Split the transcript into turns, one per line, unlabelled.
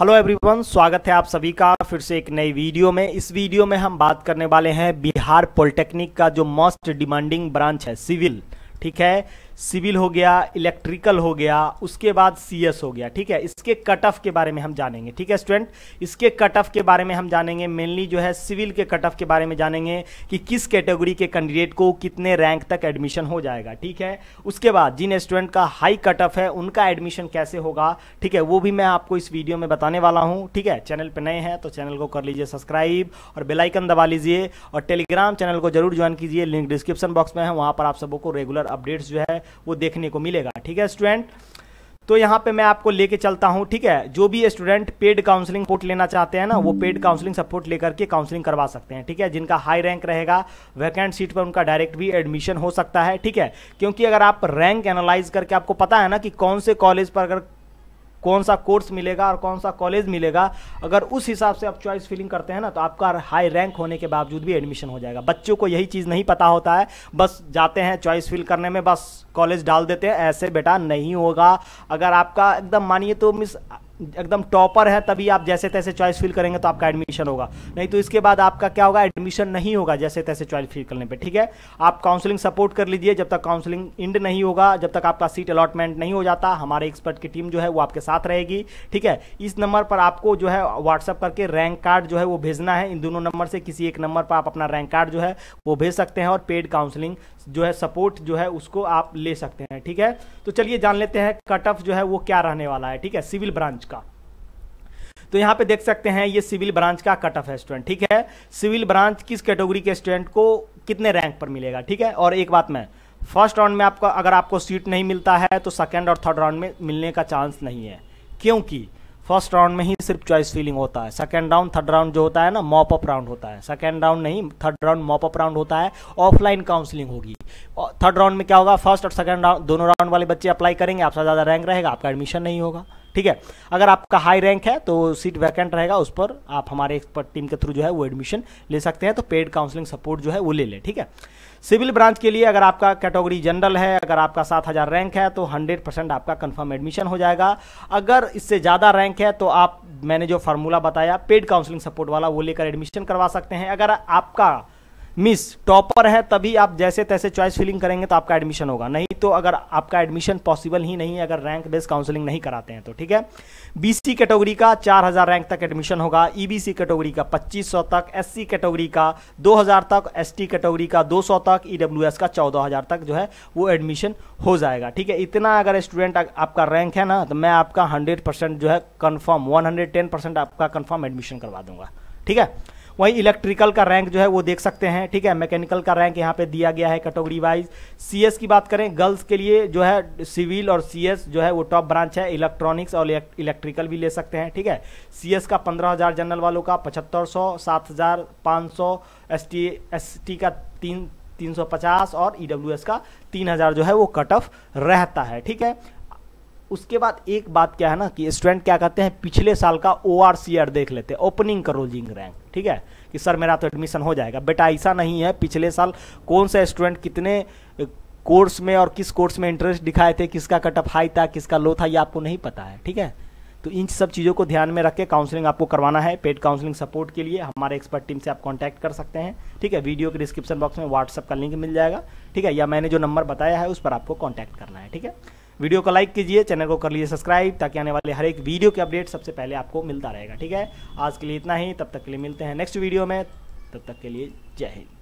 hello everyone स्वागत है आप सभी का फिर से एक नई वीडियो में इस वीडियो में हम बात करने वाले हैं बिहार पॉलिटेक्निक का जो मोस्ट डिमांडिंग ब्रांच है सिविल ठीक है सिविल हो गया इलेक्ट्रिकल हो गया उसके बाद सीएस हो गया ठीक है इसके कट ऑफ के बारे में हम जानेंगे ठीक है स्टूडेंट इसके कट ऑफ के बारे में हम जानेंगे मेनली जो है सिविल के कट ऑफ के बारे में जानेंगे कि किस कैटेगरी के कैंडिडेट को कितने रैंक तक एडमिशन हो जाएगा ठीक है उसके बाद जिन स्टूडेंट का हाई कट ऑफ है उनका एडमिशन कैसे होगा ठीक है वो भी मैं आपको इस वीडियो में बताने वाला हूँ ठीक है चैनल पर नए हैं तो चैनल को कर लीजिए सब्सक्राइब और बेलाइकन दबा लीजिए और टेलीग्राम चैनल को जरूर ज्वाइन कीजिए लिंक डिस्क्रिप्शन बॉक्स में है वहाँ पर आप सबको रेगुलर अपडेट्स जो है वो देखने को मिलेगा ठीक है स्टूडेंट तो यहाँ पे मैं आपको लेके चलता हूँ ठीक है जो भी स्टूडेंट पेड काउंसलिंग सपोर्ट लेना चाहते हैं ना वो पेड काउंसलिंग सपोर्ट लेकर के काउंसलिंग करवा सकते हैं ठीक है जिनका हाई रैंक रहेगा वैकेंट सीट पर उनका डायरेक्ट भी एडमिशन हो सकता है ठीक है क्योंकि अगर आप रैंक एनालाइज करके आपको पता है ना कि कौन से कॉलेज पर अगर कौन सा कोर्स मिलेगा और कौन सा कॉलेज मिलेगा अगर उस हिसाब से आप चॉइस फिलिंग करते हैं ना तो आपका हाई रैंक होने के बावजूद भी एडमिशन हो जाएगा बच्चों को यही चीज़ नहीं पता होता है बस जाते हैं चॉइस फिल करने में बस कॉलेज डाल देते हैं ऐसे बेटा नहीं होगा अगर आपका एकदम मानिए तो मिस एकदम टॉपर है तभी आप जैसे तैसे चॉइस फिल करेंगे तो आपका एडमिशन होगा नहीं तो इसके बाद आपका क्या होगा एडमिशन नहीं होगा जैसे तैसे चॉइस फिल करने पे ठीक है आप काउंसलिंग सपोर्ट कर लीजिए जब तक काउंसलिंग इंड नहीं होगा जब तक आपका सीट अलॉटमेंट नहीं हो जाता हमारे एक्सपर्ट की टीम जो है वो आपके साथ रहेगी ठीक है इस नंबर पर आपको जो है व्हाट्सअप करके रैंक कार्ड जो है वो भेजना है इन दोनों नंबर से किसी एक नंबर पर आप अपना रैंक कार्ड जो है वो भेज सकते हैं और पेड काउंसलिंग जो है सपोर्ट जो है उसको आप ले सकते हैं ठीक है तो चलिए जान लेते हैं कट ऑफ जो है वो क्या रहने वाला है ठीक है सिविल ब्रांच तो यहाँ पे देख सकते हैं ये सिविल ब्रांच का कट ऑफ है स्टूडेंट ठीक है सिविल ब्रांच किस कैटेगरी के स्टूडेंट को कितने रैंक पर मिलेगा ठीक है और एक बात मैं फर्स्ट राउंड में आपको अगर आपको सीट नहीं मिलता है तो सेकेंड और थर्ड राउंड में मिलने का चांस नहीं है क्योंकि फर्स्ट राउंड में ही सिर्फ चॉइस फीलिंग होता है सेकेंड राउंड थर्ड राउंड जो होता है ना मॉप अप राउंड होता है सेकेंड राउंड नहीं third round mop up round होता है ऑफलाइन काउंसलिंग होगी थर्ड राउंड में क्या होगा फर्स्ट और सेकेंड राउंड दोनों राउंड वाले बच्चे अप्लाई करेंगे आपका ज़्यादा रैंक रहेगा आपका एडमिशन नहीं होगा ठीक है अगर आपका हाई रैंक है तो सीट वैकेंट रहेगा उस पर आप हमारे एक्सपर्ट टीम के थ्रू जो है वो एडमिशन ले सकते हैं तो पेड काउंसलिंग सपोर्ट जो है वो ले लें ठीक है सिविल ब्रांच के लिए अगर आपका कैटेगरी जनरल है अगर आपका सात हज़ार रैंक है तो हंड्रेड परसेंट आपका कंफर्म एडमिशन हो जाएगा अगर इससे ज़्यादा रैंक है तो आप मैंने जो फार्मूला बताया पेड काउंसलिंग सपोर्ट वाला वो लेकर एडमिशन करवा सकते हैं अगर आपका मिस टॉपर है तभी आप जैसे तैसे चॉइस फिलिंग करेंगे तो आपका एडमिशन होगा नहीं नहीं तो अगर आपका एडमिशन पॉसिबल ही नहीं है अगर रैंक बेस काउंसलिंग नहीं कराते हैं तो ठीक है बीसी कैटेगरी का 4000 रैंक तक एडमिशन होगा ईबीसी e कैटेगरी का 2500 तक एससी कैटेगरी का 2000 तक एसटी कैटेगरी का 200 तक ईडब्ल्यूएस e का 14000 तक जो है वो एडमिशन हो जाएगा ठीक है इतना अगर स्टूडेंट आपका रैंक है ना तो मैं आपका हंड्रेड जो है कन्फर्म वन आपका कन्फर्म एडमिशन करवा दूंगा ठीक है वहीं इलेक्ट्रिकल का रैंक जो है वो देख सकते हैं ठीक है मैकेनिकल का रैंक यहाँ पे दिया गया है कैटेगरी वाइज सीएस की बात करें गर्ल्स के लिए जो है सिविल और सीएस जो है वो टॉप ब्रांच है इलेक्ट्रॉनिक्स और इलेक्ट्रिकल भी ले सकते हैं ठीक है सीएस का पंद्रह हजार जनरल वालों का पचहत्तर सौ सात हजार पाँच सौ एस टी एस टी का तीन 350 और ई e का 3000 जो है वो कट ऑफ रहता है ठीक है उसके बाद एक बात क्या है ना कि स्टूडेंट क्या कहते हैं पिछले साल का ओ आर सी आर देख लेते हैं ओपनिंग क्लोजिंग रैंक ठीक है कि सर मेरा तो एडमिशन हो जाएगा बेटा ऐसा नहीं है पिछले साल कौन सा स्टूडेंट कितने कोर्स में और किस कोर्स में इंटरेस्ट दिखाए थे किसका कट ऑफ हाई था किसका लो था ये आपको नहीं पता है ठीक है तो इन सब चीज़ों को ध्यान में रख के काउंसलिंग आपको करवाना है पेड काउंसलिंग सपोर्ट के लिए हमारे एक्सपर्ट टीम से आप कांटेक्ट कर सकते हैं ठीक है वीडियो के डिस्क्रिप्शन बॉक्स में व्हाट्सअप का लिंक मिल जाएगा ठीक है या मैंने जो नंबर बताया है उस पर आपको कॉन्टैक्ट करना है ठीक है वीडियो को लाइक कीजिए चैनल को कर लीजिए सब्सक्राइब ताकि आने वाले हर एक वीडियो के अपडेट सबसे पहले आपको मिलता रहेगा ठीक है आज के लिए इतना ही तब तक के लिए मिलते हैं नेक्स्ट वीडियो में तब तक के लिए जय हिंद